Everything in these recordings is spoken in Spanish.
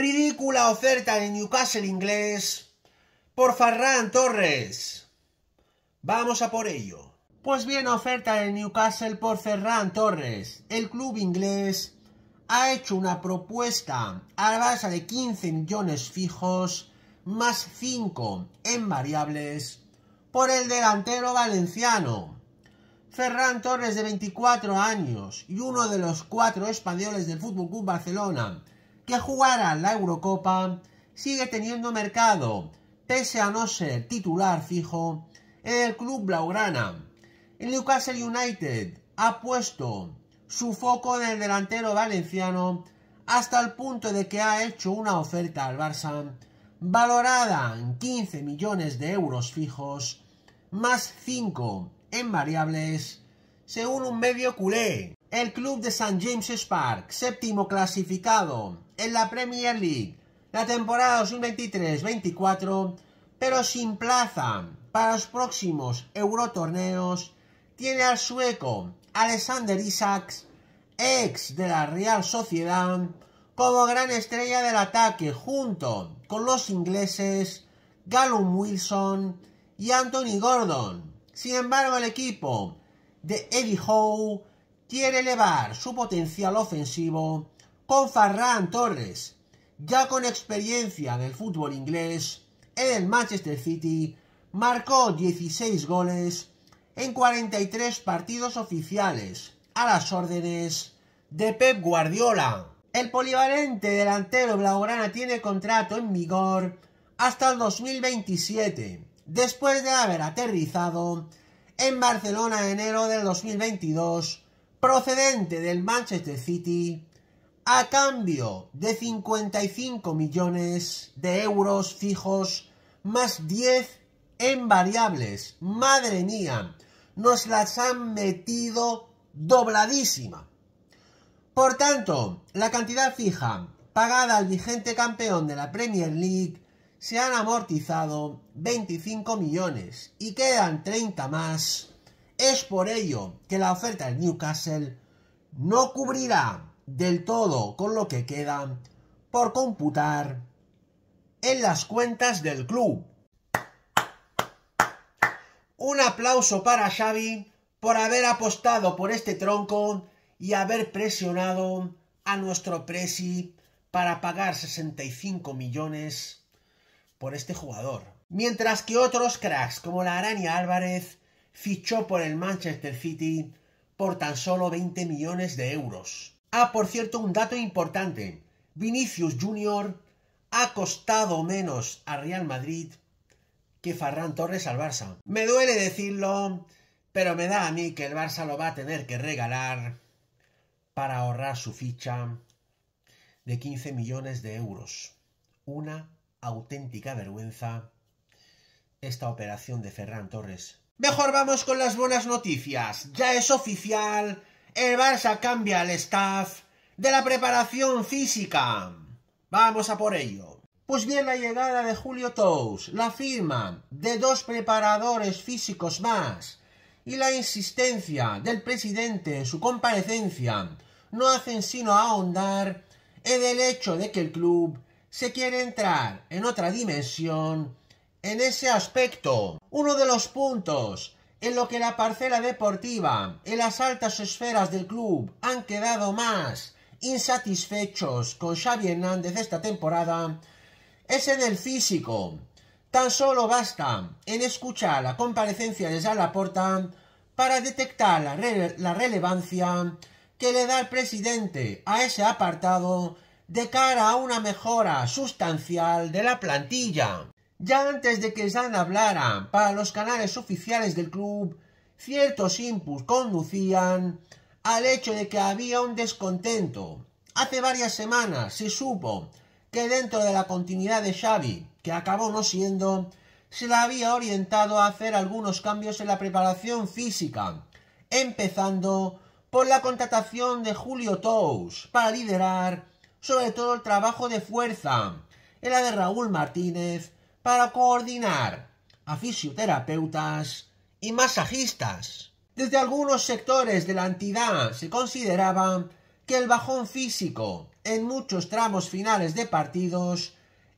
Ridícula oferta de Newcastle inglés por Ferran Torres. Vamos a por ello. Pues bien, oferta de Newcastle por Ferran Torres. El club inglés ha hecho una propuesta la base de 15 millones fijos más 5 en variables por el delantero valenciano. Ferran Torres de 24 años y uno de los cuatro españoles del FC Barcelona que jugará la Eurocopa sigue teniendo mercado, pese a no ser titular fijo en el club blaugrana. El Newcastle United ha puesto su foco en el delantero valenciano hasta el punto de que ha hecho una oferta al Barça valorada en 15 millones de euros fijos más 5 en variables según un medio culé. El club de St. James's Park, séptimo clasificado en la Premier League, la temporada 2023-24, pero sin plaza para los próximos Eurotorneos, tiene al sueco Alexander Isaacs, ex de la Real Sociedad, como gran estrella del ataque junto con los ingleses Gallum Wilson y Anthony Gordon. Sin embargo, el equipo de Eddie Howe quiere elevar su potencial ofensivo con Farran Torres, ya con experiencia del fútbol inglés en el Manchester City, marcó 16 goles en 43 partidos oficiales a las órdenes de Pep Guardiola. El polivalente delantero blaugrana tiene contrato en vigor hasta el 2027, después de haber aterrizado en Barcelona enero del 2022 procedente del Manchester City a cambio de 55 millones de euros fijos más 10 en variables. Madre mía, nos las han metido dobladísima. Por tanto, la cantidad fija pagada al vigente campeón de la Premier League se han amortizado 25 millones y quedan 30 más es por ello que la oferta del Newcastle no cubrirá del todo con lo que queda por computar en las cuentas del club. Un aplauso para Xavi por haber apostado por este tronco y haber presionado a nuestro Presi para pagar 65 millones por este jugador. Mientras que otros cracks como la Araña Álvarez fichó por el Manchester City por tan solo 20 millones de euros. Ah, por cierto, un dato importante. Vinicius Jr. ha costado menos a Real Madrid que Ferran Torres al Barça. Me duele decirlo, pero me da a mí que el Barça lo va a tener que regalar para ahorrar su ficha de 15 millones de euros. Una auténtica vergüenza esta operación de Ferran Torres. Mejor vamos con las buenas noticias. Ya es oficial, el Barça cambia el staff de la preparación física. Vamos a por ello. Pues bien, la llegada de Julio Tous, la firma de dos preparadores físicos más y la insistencia del presidente en su comparecencia no hacen sino ahondar en el hecho de que el club se quiere entrar en otra dimensión en ese aspecto. Uno de los puntos en lo que la parcela deportiva en las altas esferas del club han quedado más insatisfechos con Xavi Hernández esta temporada es en el físico. Tan solo basta en escuchar la comparecencia de Porta para detectar la relevancia que le da el presidente a ese apartado de cara a una mejora sustancial de la plantilla ya antes de que Zan hablara para los canales oficiales del club, ciertos impulsos conducían al hecho de que había un descontento. Hace varias semanas se supo que dentro de la continuidad de Xavi, que acabó no siendo, se la había orientado a hacer algunos cambios en la preparación física, empezando por la contratación de Julio Tous para liderar sobre todo el trabajo de fuerza, en de Raúl Martínez para coordinar a fisioterapeutas y masajistas. Desde algunos sectores de la entidad se consideraba que el bajón físico en muchos tramos finales de partidos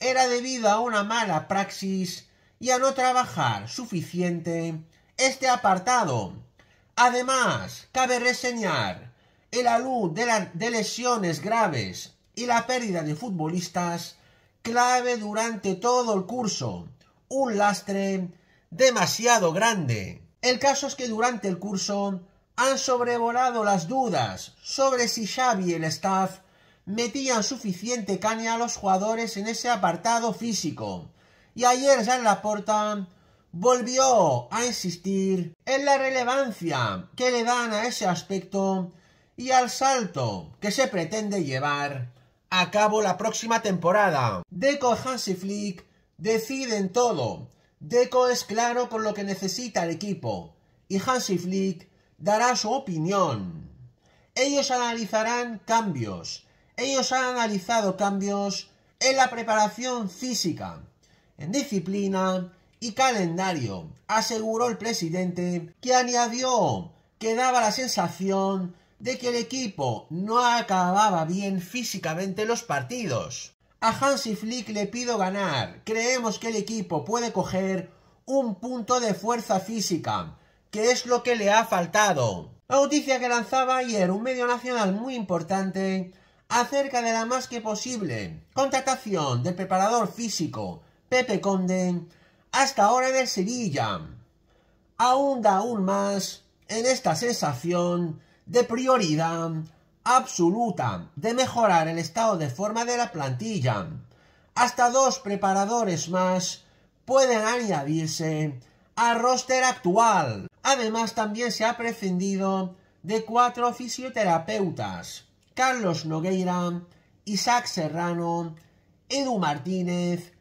era debido a una mala praxis y a no trabajar suficiente este apartado. Además, cabe reseñar el alud de, de lesiones graves y la pérdida de futbolistas clave durante todo el curso, un lastre demasiado grande. El caso es que durante el curso han sobrevolado las dudas sobre si Xavi y el staff metían suficiente caña a los jugadores en ese apartado físico. Y ayer la Laporta volvió a insistir en la relevancia que le dan a ese aspecto y al salto que se pretende llevar a cabo la próxima temporada. Deco y Hansi Flick deciden todo. Deco es claro con lo que necesita el equipo y Hansi Flick dará su opinión. Ellos analizarán cambios. Ellos han analizado cambios en la preparación física, en disciplina y calendario. Aseguró el presidente que añadió que daba la sensación de que el equipo no acababa bien físicamente los partidos. A Hansi Flick le pido ganar. Creemos que el equipo puede coger un punto de fuerza física, que es lo que le ha faltado. La noticia que lanzaba ayer un medio nacional muy importante acerca de la más que posible contratación del preparador físico Pepe Conde hasta ahora en el Sevilla. da aún más en esta sensación de prioridad absoluta de mejorar el estado de forma de la plantilla. Hasta dos preparadores más pueden añadirse al roster actual. Además, también se ha prescindido de cuatro fisioterapeutas, Carlos Nogueira, Isaac Serrano, Edu Martínez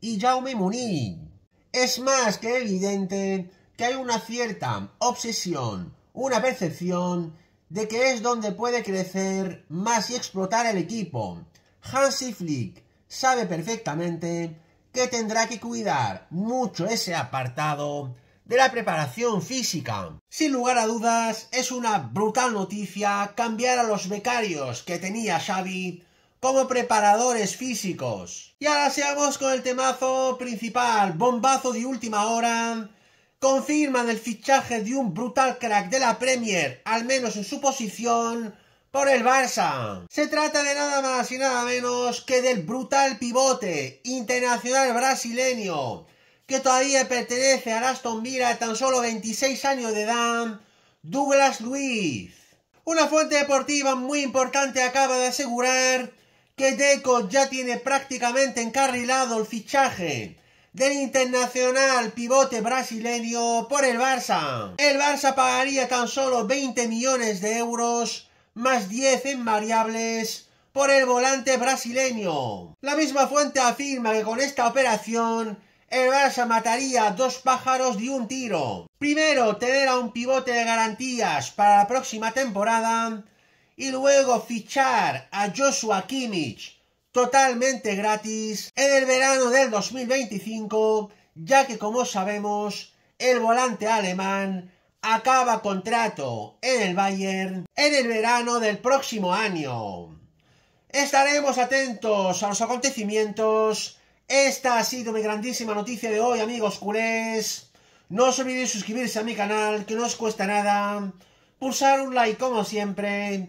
y Jaume Muní. Es más que evidente que hay una cierta obsesión, una percepción de que es donde puede crecer más y explotar el equipo. Hansi Flick sabe perfectamente que tendrá que cuidar mucho ese apartado de la preparación física. Sin lugar a dudas, es una brutal noticia cambiar a los becarios que tenía Xavi como preparadores físicos. Y ahora seamos con el temazo principal, bombazo de última hora, confirman el fichaje de un brutal crack de la Premier, al menos en su posición, por el Barça. Se trata de nada más y nada menos que del brutal pivote internacional brasileño, que todavía pertenece a Aston Villa de tan solo 26 años de edad, Douglas Luiz. Una fuente deportiva muy importante acaba de asegurar que Deco ya tiene prácticamente encarrilado el fichaje del internacional pivote brasileño por el Barça. El Barça pagaría tan solo 20 millones de euros más 10 en variables por el volante brasileño. La misma fuente afirma que con esta operación el Barça mataría dos pájaros de un tiro. Primero, tener a un pivote de garantías para la próxima temporada y luego fichar a Joshua Kimmich totalmente gratis en el verano del 2025, ya que como sabemos, el volante alemán acaba contrato en el Bayern en el verano del próximo año. Estaremos atentos a los acontecimientos. Esta ha sido mi grandísima noticia de hoy, amigos culés. No os olvidéis suscribirse a mi canal, que no os cuesta nada. Pulsar un like como siempre